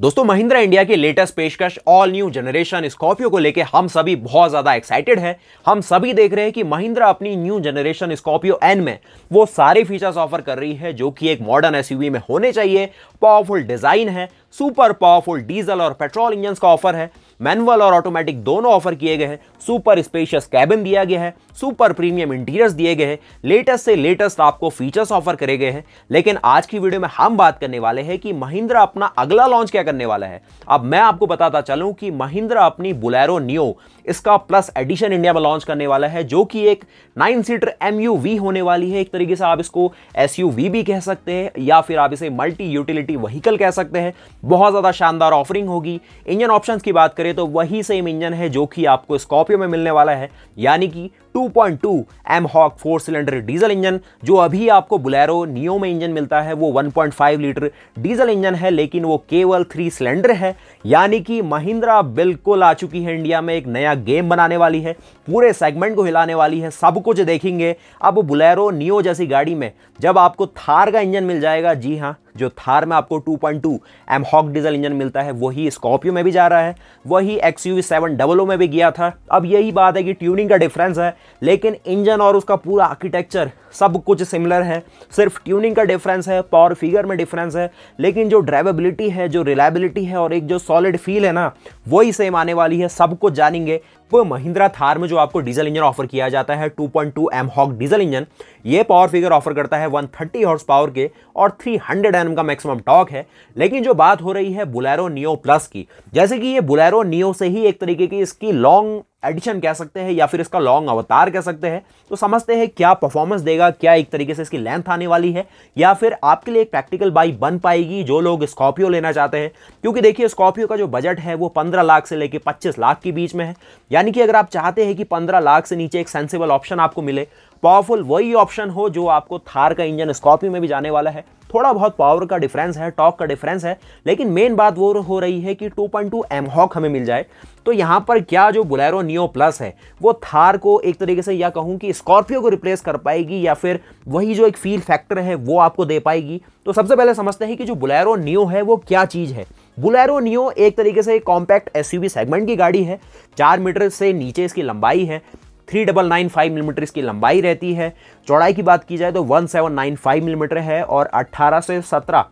दोस्तों महिंद्रा इंडिया की लेटेस्ट पेशकश ऑल न्यू जनरेशन स्कॉर्पियो को लेकर हम सभी बहुत ज़्यादा एक्साइटेड हैं हम सभी देख रहे हैं कि महिंद्रा अपनी न्यू जनरेशन स्कॉर्पियो एन में वो सारे फीचर्स ऑफर कर रही है जो कि एक मॉडर्न एस में होने चाहिए पावरफुल डिज़ाइन है सुपर पावरफुल डीजल और पेट्रोल इंजन का ऑफर है मैनुअल और ऑटोमेटिक दोनों ऑफर किए गए हैं सुपर स्पेशियस कैबिन दिया गया है सुपर प्रीमियम इंटीरियर्स दिए गए हैं लेटेस्ट से लेटेस्ट आपको फीचर्स ऑफर करे गए हैं लेकिन आज की वीडियो में हम बात करने वाले हैं कि महिंद्रा अपना अगला लॉन्च क्या करने वाला है अब मैं आपको बताता चलूँ कि महिंद्रा अपनी बुलेरो न्यू इसका प्लस एडिशन इंडिया में लॉन्च करने वाला है जो कि एक नाइन सीटर एम होने वाली है एक तरीके से आप इसको एस भी कह सकते हैं या फिर आप इसे मल्टी यूटिलिटी व्हीकल कह सकते हैं बहुत ज़्यादा शानदार ऑफरिंग होगी इंजन ऑप्शन की बात करें तो वही सेम इंजन है जो कि आपको स्कॉर्पियो में मिलने वाला है यानी कि 2.2 M Hawk four cylinder diesel engine जो अभी आपको बुलेरो नियो में इंजन मिलता है वो 1.5 लीटर डीजल इंजन है लेकिन वो केवल थ्री सिलेंडर है यानी कि महिंद्रा बिल्कुल आ चुकी है इंडिया में एक नया गेम बनाने वाली है पूरे सेगमेंट को हिलाने वाली है सब कुछ देखेंगे अब बुलेरो नियो जैसी गाड़ी में जब आपको थार का इंजन मिल जाएगा जी हाँ जो थार में आपको 2.2 point M Hawk diesel engine मिलता है वही स्कॉर्पियो में भी जा रहा है वही X U seven double O में भी गया था अब यही बात है कि ट्यूनिंग का डिफरेंस है लेकिन इंजन और उसका पूरा आर्किटेक्चर सब कुछ सिमिलर है सिर्फ ट्यूनिंग का डिफरेंस है पावर फिगर में डिफरेंस है लेकिन जो ड्राइवेबिलिटी है जो रिलायबिलिटी है और एक जो सॉलिड फील है ना वही सेम आने वाली है सब कुछ जानेंगे वो महिंद्रा थार में जो आपको डीजल इंजन ऑफर किया जाता है 2.2 पॉइंट हॉक डीजल इंजन ये पावर फिगर ऑफर करता है 130 हॉर्स पावर के और 300 हंड्रेड का मैक्सिमम टॉक है लेकिन जो बात हो रही है बुलेरो नियो प्लस की जैसे कि ये बुलेरो नियो से ही एक तरीके की इसकी लॉन्ग एडिशन कह सकते हैं या फिर इसका लॉन्ग अवतार कह सकते हैं तो समझते हैं क्या परफॉर्मेंस देगा क्या एक तरीके से इसकी लेंथ आने वाली है या फिर आपके लिए एक प्रैक्टिकल बाई बन पाएगी जो लोग स्कॉर्पियो लेना चाहते हैं क्योंकि देखिए स्कॉर्पियो का जो बजट है वो 15 लाख से लेकर 25 लाख के बीच में है यानी कि अगर आप चाहते हैं कि 15 लाख से नीचे एक सेंसेबल ऑप्शन आपको मिले पावरफुल वही ऑप्शन हो जो आपको थार का इंजन स्कॉर्पियो में भी जाने वाला है थोड़ा बहुत पावर का डिफरेंस है टॉक का डिफरेंस है लेकिन मेन बात वो हो रही है कि 2.2 पॉइंट एमहॉक हमें मिल जाए तो यहाँ पर क्या जो बुलेरो नियो प्लस है वो थार को एक तरीके से या कहूँ कि स्कॉर्पियो को रिप्लेस कर पाएगी या फिर वही जो एक फील फैक्टर है वो आपको दे पाएगी तो सबसे पहले समझते हैं कि जो बुलेरो नियो है वो क्या चीज़ है बुलेरो नियो एक तरीके से कॉम्पैक्ट एस सेगमेंट की गाड़ी है चार मीटर से नीचे इसकी लंबाई है three double nine five millimetre इसकी लंबाई रहती है चौड़ाई की बात की जाए तो one seven nine five millimetre है और अट्ठारह से सत्रह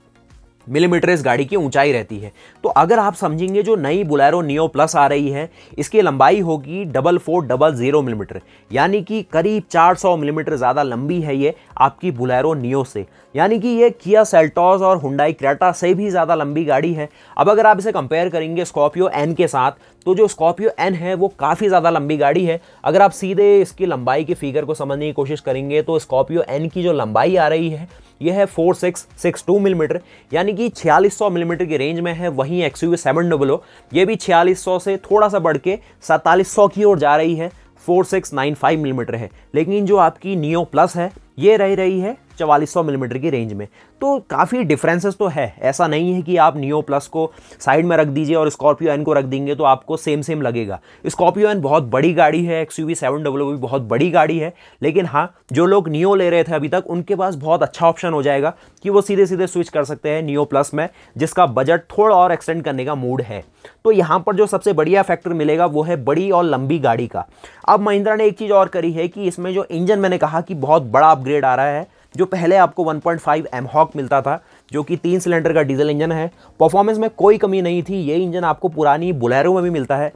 मिलीमीटर इस गाड़ी की ऊंचाई रहती है तो अगर आप समझेंगे जो नई बुलेरो नियो प्लस आ रही है इसकी लंबाई होगी double four double zero millimetre यानी कि करीब 400 मिलीमीटर ज़्यादा लंबी है ये आपकी बुलेरो नियो से यानी कि ये किया सेल्टॉस और हुंडाई क्रेटा से भी ज़्यादा लंबी गाड़ी है अब अगर आप इसे कंपेयर करेंगे स्कॉर्पियो एन के साथ तो जो स्कॉर्पियो एन है वो काफ़ी ज़्यादा लंबी गाड़ी है अगर आप सीधे इसकी लंबाई के फिगर को समझने की कोशिश करेंगे तो स्कॉर्पियो एन की जो लंबाई आ रही है यह है 4662 मिलीमीटर यानी कि 4600 मिलीमीटर की रेंज में है वहीं एक्स यू सेवन डबल ये भी 4600 से थोड़ा सा बढ़ के सैंतालीस की ओर जा रही है 4695 मिलीमीटर है लेकिन जो आपकी नियो प्लस है ये रह रही है चवालीस सौ मिलीमीटर की रेंज में तो काफ़ी डिफरेंसेस तो है ऐसा नहीं है कि आप नियो प्लस को साइड में रख दीजिए और स्कॉर्पियो एन को रख देंगे तो आपको सेम सेम लगेगा स्कॉर्पियो एन बहुत बड़ी गाड़ी है X U V seven W भी बहुत बड़ी गाड़ी है लेकिन हाँ जो लोग नियो ले रहे थे अभी तक उनके पास बहुत अच्छा ऑप्शन हो जाएगा कि वो सीधे सीधे स्विच कर सकते हैं नियो प्लस में जिसका बजट थोड़ा और एक्सटेंड करने का मूड है तो यहाँ पर जो सबसे बढ़िया फैक्टर मिलेगा वो है बड़ी और लंबी गाड़ी का अब महिंद्रा ने एक चीज़ और करी है कि इसमें जो इंजन मैंने कहा कि बहुत बड़ा अपग्रेड आ रहा है जो पहले आपको 1.5 पॉइंट हॉक मिलता था जो कि तीन सिलेंडर का डीजल इंजन है परफॉर्मेंस में कोई कमी नहीं थी ये इंजन आपको पुरानी बुलेरो में भी मिलता है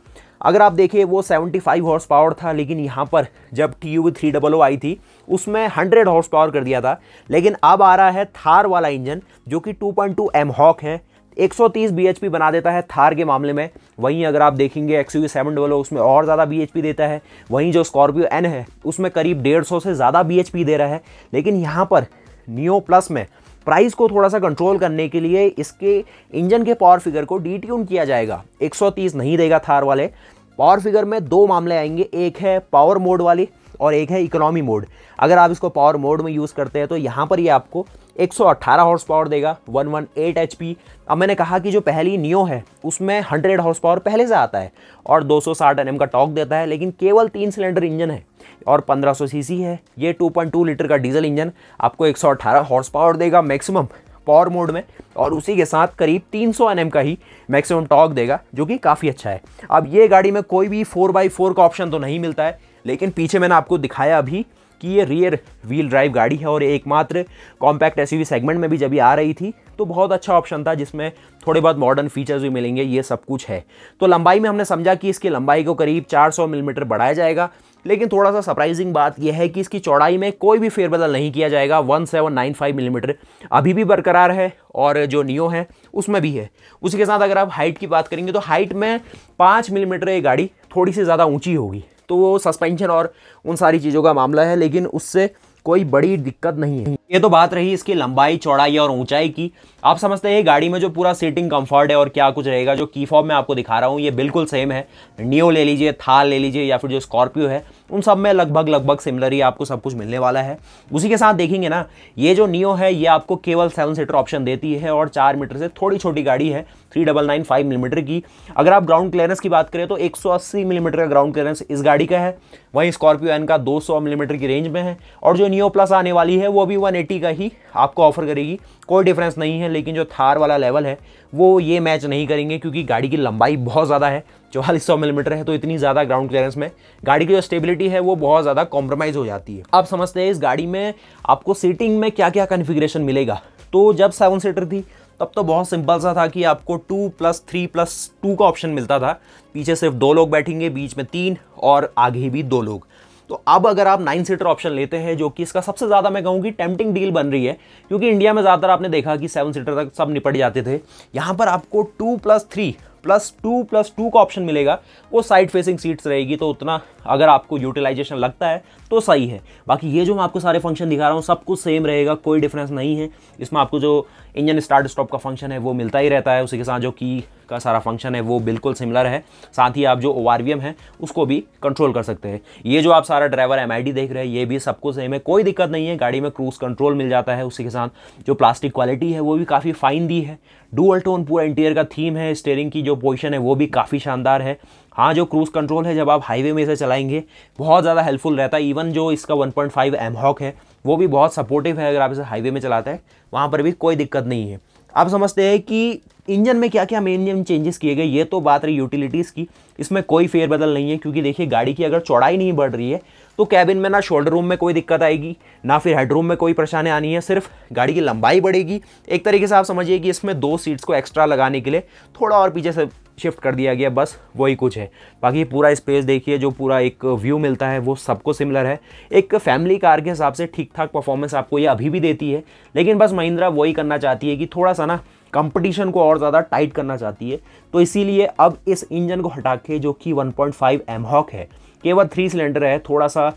अगर आप देखिए वो 75 हॉर्स पावर था लेकिन यहाँ पर जब T U three double O आई थी उसमें 100 हॉर्स पावर कर दिया था लेकिन अब आ रहा है थार वाला इंजन जो कि 2.2 पॉइंट एम हॉक है 130 bhp बना देता है थार के मामले में वहीं अगर आप देखेंगे एक्स यू सेवन डबल उसमें और ज़्यादा बी देता है वहीं जो स्कॉर्पियो एन है उसमें करीब डेढ़ से ज़्यादा बी दे रहा है लेकिन यहाँ पर नियो प्लस में प्राइस को थोड़ा सा कंट्रोल करने के लिए इसके इंजन के पावर फिगर को डीट्यून किया जाएगा एक नहीं देगा थार वाले पावर फिगर में दो मामले आएंगे एक है पावर मोड वाली और एक है इकोनॉमी मोड अगर आप इसको पावर मोड में यूज़ करते हैं तो यहाँ पर ये यह आपको 118 हॉर्स पावर देगा 118 वन अब मैंने कहा कि जो पहली नियो है उसमें 100 हॉर्स पावर पहले से आता है और 260 एनएम का टॉक देता है लेकिन केवल तीन सिलेंडर इंजन है और 1500 सीसी है ये 2.2 लीटर का डीजल इंजन आपको 118 हॉर्स पावर देगा मैक्सिमम पावर मोड में और उसी के साथ करीब 300 सौ का ही मैक्सिमम टॉक देगा जो कि काफ़ी अच्छा है अब ये गाड़ी में कोई भी फोर बाई फोर का ऑप्शन तो नहीं मिलता है लेकिन पीछे मैंने आपको दिखाया अभी कि ये रियर व्हील ड्राइव गाड़ी है और एकमात्र कॉम्पैक्ट एस सेगमेंट में भी जब ये आ रही थी तो बहुत अच्छा ऑप्शन था जिसमें थोड़े बहुत मॉडर्न फीचर्स भी मिलेंगे ये सब कुछ है तो लंबाई में हमने समझा कि इसकी लंबाई को करीब 400 मिलीमीटर mm बढ़ाया जाएगा लेकिन थोड़ा सा सरप्राइजिंग बात यह है कि इसकी चौड़ाई में कोई भी फेरबदल नहीं किया जाएगा 1795 मिलीमीटर mm अभी भी बरकरार है और जो नियो है उसमें भी है उसी के साथ अगर आप हाइट की बात करेंगे तो हाइट में पाँच मिलीमीटर mm ये गाड़ी थोड़ी सी ज़्यादा ऊँची होगी तो वो सस्पेंशन और उन सारी चीज़ों का मामला है लेकिन उससे कोई बड़ी दिक्कत नहीं है ये तो बात रही इसकी लंबाई चौड़ाई और ऊंचाई की आप समझते हैं गाड़ी में जो पूरा सीटिंग कंफर्ट है और क्या कुछ रहेगा जो की फॉर्म में आपको दिखा रहा हूँ ये बिल्कुल सेम है नियो ले लीजिए थाल ले लीजिए या फिर जो स्कॉर्पियो है उन सब में लगभग लगभग सिमिलर ही आपको सब कुछ मिलने वाला है उसी के साथ देखेंगे ना ये जो नियो है ये आपको केवल सेवन सीटर ऑप्शन देती है और चार मीटर से थोड़ी छोटी गाड़ी है three double nine five millimetre की अगर आप ग्राउंड क्लियरेंस की बात करें तो एक सौ अस्सी मिलीमीटर का ग्राउंड क्लियरेंस इस गाड़ी का है वहीं स्कॉर्पियो एन का दो सौ मिलीमीटर की रेंज में है और जो नियो प्लस आने वाली है वो भी एटी का ही आपको ऑफर करेगी कोई डिफरेंस नहीं है लेकिन जो थार वाला लेवल है वो ये मैच नहीं करेंगे क्योंकि गाड़ी की लंबाई बहुत ज़्यादा है चौवालीस सौ मिलीमीटर है तो इतनी ज़्यादा ग्राउंड क्लियरेंस में गाड़ी की जो स्टेबिलिटी है वो बहुत ज़्यादा कॉम्प्रोमाइज़ हो जाती है आप समझते हैं इस गाड़ी में आपको सीटिंग में क्या क्या कन्फिग्रेशन मिलेगा तो जब सेवन सीटर थी तब तो बहुत सिंपल सा था कि आपको two plus three plus two का ऑप्शन मिलता था पीछे सिर्फ दो लोग बैठेंगे बीच में तीन और आगे भी दो लोग तो अब अगर आप नाइन सीटर ऑप्शन लेते हैं जो कि इसका सबसे ज़्यादा मैं कहूँगी टेम्पटिंग डील बन रही है क्योंकि इंडिया में ज़्यादातर आपने देखा कि सेवन सीटर तक सब निपट जाते थे यहाँ पर आपको two plus three plus two plus two का ऑप्शन मिलेगा वो साइड फेसिंग सीट्स रहेगी तो उतना अगर आपको यूटिलाइजेशन लगता है तो सही है बाकी ये जो मैं आपको सारे फंक्शन दिखा रहा हूँ सब कुछ सेम रहेगा कोई डिफरेंस नहीं है इसमें आपको जो इंजन स्टार्ट स्टॉप का फंक्शन है वो मिलता ही रहता है उसी के साथ जो की का सारा फंक्शन है वो बिल्कुल सिमिलर है साथ ही आप जो ओ है उसको भी कंट्रोल कर सकते हैं ये जो आप सारा ड्राइवर एम देख रहे हैं ये भी सबको सेम है कोई दिक्कत नहीं है गाड़ी में क्रूज कंट्रोल मिल जाता है उसी के साथ जो प्लास्टिक क्वालिटी है वो भी काफ़ी फाइन दी है डूअल टोन पूरा इंटीरियर का थीम है स्टेयरिंग की जो पोजिशन है वो भी काफ़ी शानदार है हाँ जो क्रूज़ कंट्रोल है जब आप हाईवे में इसे चलाएंगे बहुत ज़्यादा हेल्पफुल रहता है इवन जो इसका 1.5 पॉइंट हॉक है वो भी बहुत सपोर्टिव है अगर आप इसे हाईवे में चलाते हैं वहाँ पर भी कोई दिक्कत नहीं है आप समझते हैं कि इंजन में क्या क्या मेन इंजन चेंजेस किए गए ये तो बात रही यूटिलिटीज़ की इसमें कोई फेरबदल नहीं है क्योंकि देखिए गाड़ी की अगर चौड़ाई नहीं बढ़ रही है तो कैबिन में ना शोल्डर रूम में कोई दिक्कत आएगी ना फिर हेड रूम में कोई परेशानी आनी है सिर्फ गाड़ी की लंबाई बढ़ेगी एक तरीके से आप समझिए कि इसमें दो सीट्स को एक्स्ट्रा लगाने के लिए थोड़ा और पीछे से शिफ्ट कर दिया गया बस वही कुछ है बाकी पूरा स्पेस देखिए जो पूरा एक व्यू मिलता है वो सबको सिमिलर है एक फैमिली कार के हिसाब से ठीक ठाक परफॉर्मेंस आपको ये अभी भी देती है लेकिन बस महिंद्रा वही करना चाहती है कि थोड़ा सा ना कंपटीशन को और ज़्यादा टाइट करना चाहती है तो इसीलिए अब इस इंजन को हटा के जो कि 1.5 पॉइंट हॉक है केवल थ्री सिलेंडर है थोड़ा सा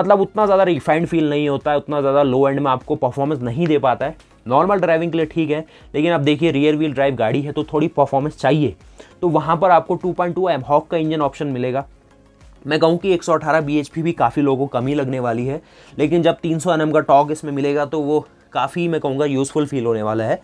मतलब उतना ज़्यादा रिफाइंड फील नहीं होता है उतना ज़्यादा लो एंड में आपको परफॉर्मेंस नहीं दे पाता है नॉर्मल ड्राइविंग के लिए ठीक है लेकिन आप देखिए रियर व्हील ड्राइव गाड़ी है तो थोड़ी परफॉर्मेंस चाहिए तो वहाँ पर आपको 2.2 पॉइंट हॉक का इंजन ऑप्शन मिलेगा मैं कहूँ कि 118 पी भी काफ़ी लोगों को कमी लगने वाली है लेकिन जब 300 सौ का टॉक इसमें मिलेगा तो वो काफ़ी मैं कहूँगा यूज़फुल फील होने वाला है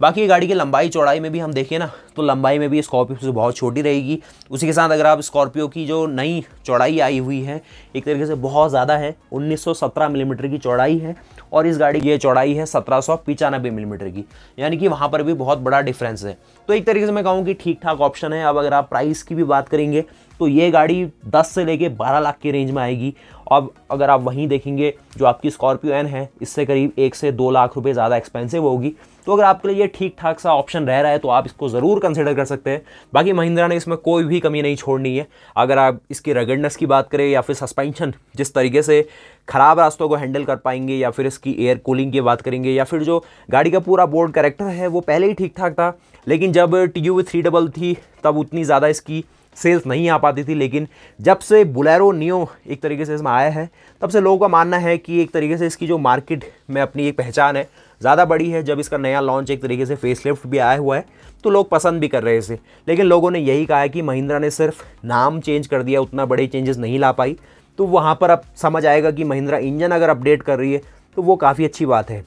बाकी गाड़ी की लंबाई चौड़ाई में भी हम देखें ना तो लंबाई में भी स्कॉर्पियो से बहुत छोटी रहेगी उसी के साथ अगर आप स्कॉर्पियो की जो नई चौड़ाई आई हुई है एक तरीके से बहुत ज़्यादा है उन्नीस मिलीमीटर की चौड़ाई है और इस गाड़ी की चौड़ाई है सत्रह मिलीमीटर की यानी कि वहाँ पर भी बहुत बड़ा डिफ्रेंस है तो एक तरीके से मैं कहूँ कि ठीक ठाक ऑप्शन है अब अगर आप प्राइस की भी बात करेंगे तो ये गाड़ी 10 से लेके 12 लाख के रेंज में आएगी अब अगर आप वहीं देखेंगे जो आपकी स्कॉर्पियो एन है इससे करीब एक से दो लाख रुपये ज़्यादा एक्सपेंसिव होगी तो अगर आपके लिए ये ठीक ठाक सा ऑप्शन रह रहा है तो आप इसको ज़रूर कंसिडर कर सकते हैं बाकी महिंद्रा ने इसमें कोई भी कमी नहीं छोड़नी है अगर आप इसकी रगडनेस की बात करें या फिर सस्पेंशन जिस तरीके से ख़राब रास्तों को हैंडल कर पाएंगे या फिर इसकी एयर कूलिंग की बात करेंगे या फिर जो गाड़ी का पूरा बोर्ड करेक्टर है वो पहले ही ठीक ठाक था लेकिन जब टी यू थ्री डबल थी तब उतनी ज़्यादा इसकी सेल्स नहीं आ पाती थी लेकिन जब से बुलेरो नियो एक तरीके से इसमें आया है तब से लोगों का मानना है कि एक तरीके से इसकी जो मार्केट में अपनी एक पहचान है ज़्यादा बड़ी है जब इसका नया लॉन्च एक तरीके से फेसलिफ्ट भी आया हुआ है तो लोग पसंद भी कर रहे हैं इसे लेकिन लोगों ने यही कहा है कि महिंद्रा ने सिर्फ नाम चेंज कर दिया उतना बड़े चेंजेस नहीं ला पाई तो वहाँ पर अब समझ आएगा कि महिंद्रा इंजन अगर अपडेट कर रही है तो वो काफ़ी अच्छी बात है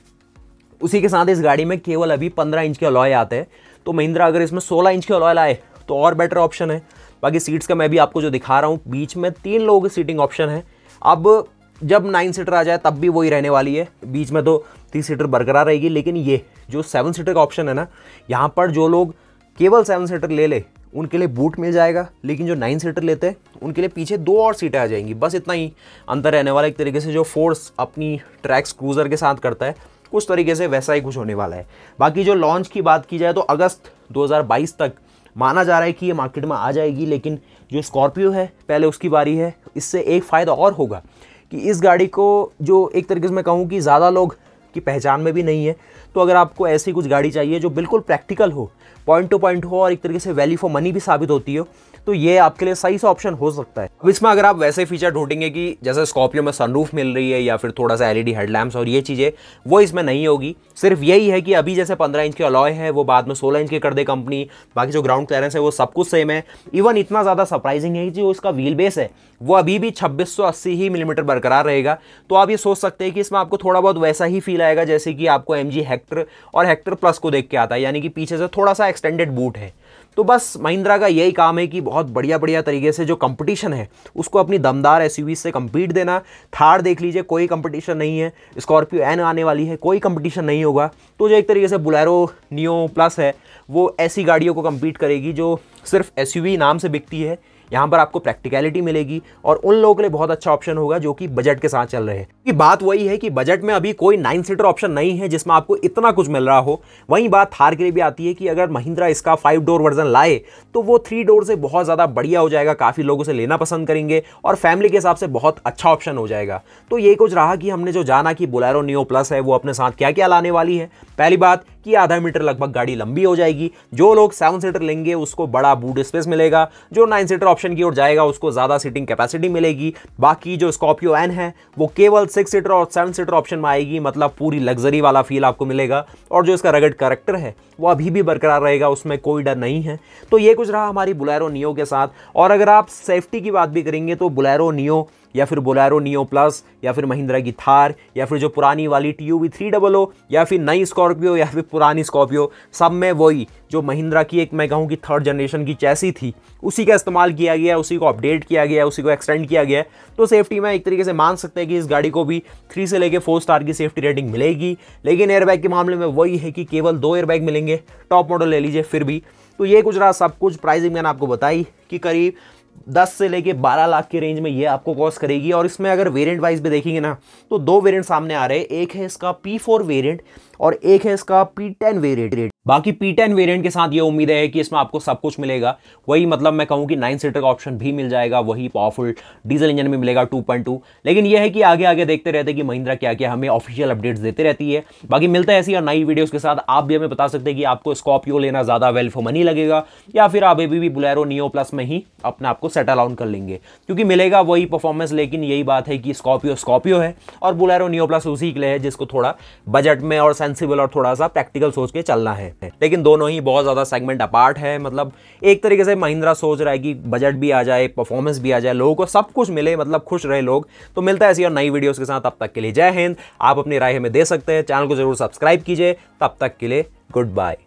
उसी के साथ इस गाड़ी में केवल अभी 15 इंच के अलॉय आते हैं तो महिंद्रा अगर इसमें 16 इंच के अलॉय लाए तो और बेटर ऑप्शन है बाकी सीट्स का मैं भी आपको जो दिखा रहा हूँ बीच में तीन लोगों की सीटिंग ऑप्शन है अब जब नाइन सीटर आ जाए तब भी वही रहने वाली है बीच में तो थ्री सीटर बरकरार रहेगी लेकिन ये जो सेवन सीटर का ऑप्शन है ना यहाँ पर जो लोग केवल सेवन सीटर ले ले उनके लिए बूट मिल जाएगा लेकिन जो नाइन सीटर लेते हैं उनके लिए पीछे दो और सीटें आ जाएंगी बस इतना ही अंतर रहने वाला एक तरीके से जो फोर्स अपनी ट्रैक्स क्रूज़र के साथ करता है उस तरीके से वैसा ही कुछ होने वाला है बाकी जो लॉन्च की बात की जाए तो अगस्त 2022 तक माना जा रहा है कि ये मार्केट में आ जाएगी लेकिन जो स्कॉर्पियो है पहले उसकी बारी है इससे एक फ़ायदा और होगा कि इस गाड़ी को जो एक तरीके से मैं कहूँ कि ज़्यादा लोग की पहचान में भी नहीं है तो अगर आपको ऐसी कुछ गाड़ी चाहिए जो बिल्कुल प्रैक्टिकल हो पॉइंट टू पॉइंट हो और एक तरीके से वैल्यू फॉर मनी भी साबित होती हो तो ये आपके लिए सही सा ऑप्शन हो सकता है अब इसमें अगर आप वैसे फीचर ढूंढेंगे कि जैसे स्कॉर्पियो में सनरूफ मिल रही है या फिर थोड़ा सा एलईडी हेडलैम्प्स और ये चीज़ें वो इसमें नहीं होगी सिर्फ यही है कि अभी जैसे पंद्रह इंच के अलॉय है वो बाद में सोलह इंच के कर दे कंपनी बाकी जो ग्राउंड क्लियरेंस है वो सब कुछ सेम है इवन इतना ज़्यादा सरप्राइजिंग है कि जो इसका व्हील बेस है वो अभी भी छब्बीस ही मिलीमीटर बरकरार रहेगा तो आप ये सोच सकते हैं कि इसमें आपको थोड़ा बहुत वैसा ही फील आएगा जैसे कि आपको एम जी हेक्टर और हेक्टर प्लस को देख के आता है यानी कि पीछे से थोड़ा सा एक्सटेंडेड बूट है तो बस महिंद्रा का यही काम है कि बहुत बढ़िया बढ़िया तरीके से जो कंपटीशन है उसको अपनी दमदार एस से कम्पीट देना थार देख लीजिए कोई कंपटीशन नहीं है स्कॉर्पियो एन आने वाली है कोई कंपटीशन नहीं होगा तो जो एक तरीके से बुलेरो नियो प्लस है वो ऐसी गाड़ियों को कम्पीट करेगी जो सिर्फ एस नाम से बिकती है यहाँ पर आपको प्रैक्टिकलिटी मिलेगी और उन लोगों के लिए बहुत अच्छा ऑप्शन होगा जो कि बजट के साथ चल रहे हैं क्योंकि बात वही है कि बजट में अभी कोई नाइन सीटर ऑप्शन नहीं है जिसमें आपको इतना कुछ मिल रहा हो वहीं बात थार के लिए भी आती है कि अगर महिंद्रा इसका फाइव डोर वर्जन लाए तो वो थ्री डोर से बहुत ज़्यादा बढ़िया हो जाएगा काफ़ी लोग उसे लेना पसंद करेंगे और फैमिली के हिसाब से बहुत अच्छा ऑप्शन हो जाएगा तो ये कुछ रहा कि हमने जो जाना कि बोलेरो नियो प्लस है वो अपने साथ क्या क्या लाने वाली है पहली बात कि आधा मीटर लगभग गाड़ी लंबी हो जाएगी जो लोग सेवन सीटर लेंगे उसको बड़ा बूट स्पेस मिलेगा जो नाइन सीटर ऑप्शन की ओर जाएगा उसको ज़्यादा सीटिंग कैपेसिटी मिलेगी बाकी जो स्कॉर्पियो एन है वो केवल सिक्स सीटर और सेवन सीटर ऑप्शन में आएगी मतलब पूरी लग्जरी वाला फील आपको मिलेगा और जो इसका रगड करेक्टर है वो अभी भी बरकरार रहेगा उसमें कोई डर नहीं है तो ये कुछ रहा हमारी बुलेरो नियो के साथ और अगर आप सेफ्टी की बात भी करेंगे तो बुलेरो नियो या फिर बोलेरो नियो प्लस या फिर महिंद्रा की थार या फिर जो पुरानी वाली T U V three double O या फिर नई स्कॉर्पियो या फिर पुरानी स्कॉर्पियो सब में वही जो महिंद्रा की एक मैं कहूँ कि थर्ड जनरेशन की चैसी थी उसी का इस्तेमाल किया गया उसी को अपडेट किया गया उसी को एक्सटेंड किया गया तो सेफ्टी में एक तरीके से मान सकते हैं कि इस गाड़ी को भी थ्री से लेकर फोर स्टार की सेफ्टी रेटिंग मिलेगी लेकिन एयरबैग के मामले में वही है कि केवल दो एयरबैग मिलेंगे टॉप मॉडल ले लीजिए फिर भी तो ये गुजरात सब कुछ प्राइसिंग मैंने आपको बताई कि करीब दस से लेके बारह लाख के रेंज में ये आपको कॉस्ट करेगी और इसमें अगर वेरिएंट वाइज भी देखेंगे ना तो दो वेरिएंट सामने आ रहे हैं एक है इसका पी फोर वेरियंट और एक है इसका पी वेरियंट रेट बाकी पी टेन वेरियंट के साथ ये उम्मीद है कि इसमें आपको सब कुछ मिलेगा वही मतलब मैं कहूँ कि नाइन सीटर का ऑप्शन भी मिल जाएगा वही पावरफुल डीजल इंजन में मिलेगा 2.2 लेकिन ये है कि आगे आगे देखते रहते हैं कि महिंद्रा क्या क्या हमें ऑफिशियल अपडेट्स देते रहती है बाकी मिलता है ऐसी और नई वीडियोज़ के साथ आप भी हमें बता सकते हैं कि आपको स्कॉपियो लेना ज़्यादा वेल फॉर मनी लगेगा या फिर आप अभी भी बुलेरो नियो प्लस में ही अपने आपको सेटल आउन कर लेंगे क्योंकि मिलेगा वही परफॉर्मेंस लेकिन यही बात है कि स्कॉर्पियो स्कॉपियो है और बुलेरो नियो प्लस उसी के लिए है जिसको थोड़ा बजट में और सेंसिबल और थोड़ा सा प्रैक्टिकल सोच के चलना है हैं लेकिन दोनों ही बहुत ज़्यादा सेगमेंट अपार्ट है मतलब एक तरीके से महिंद्रा सोच रहा है कि बजट भी आ जाए परफॉर्मेंस भी आ जाए लोगों को सब कुछ मिले मतलब खुश रहे लोग तो मिलता है ऐसी और नई वीडियोज़ के साथ अब तक के लिए जय हिंद आप अपनी राय हमें दे सकते हैं चैनल को जरूर सब्सक्राइब कीजिए तब तक के लिए गुड बाय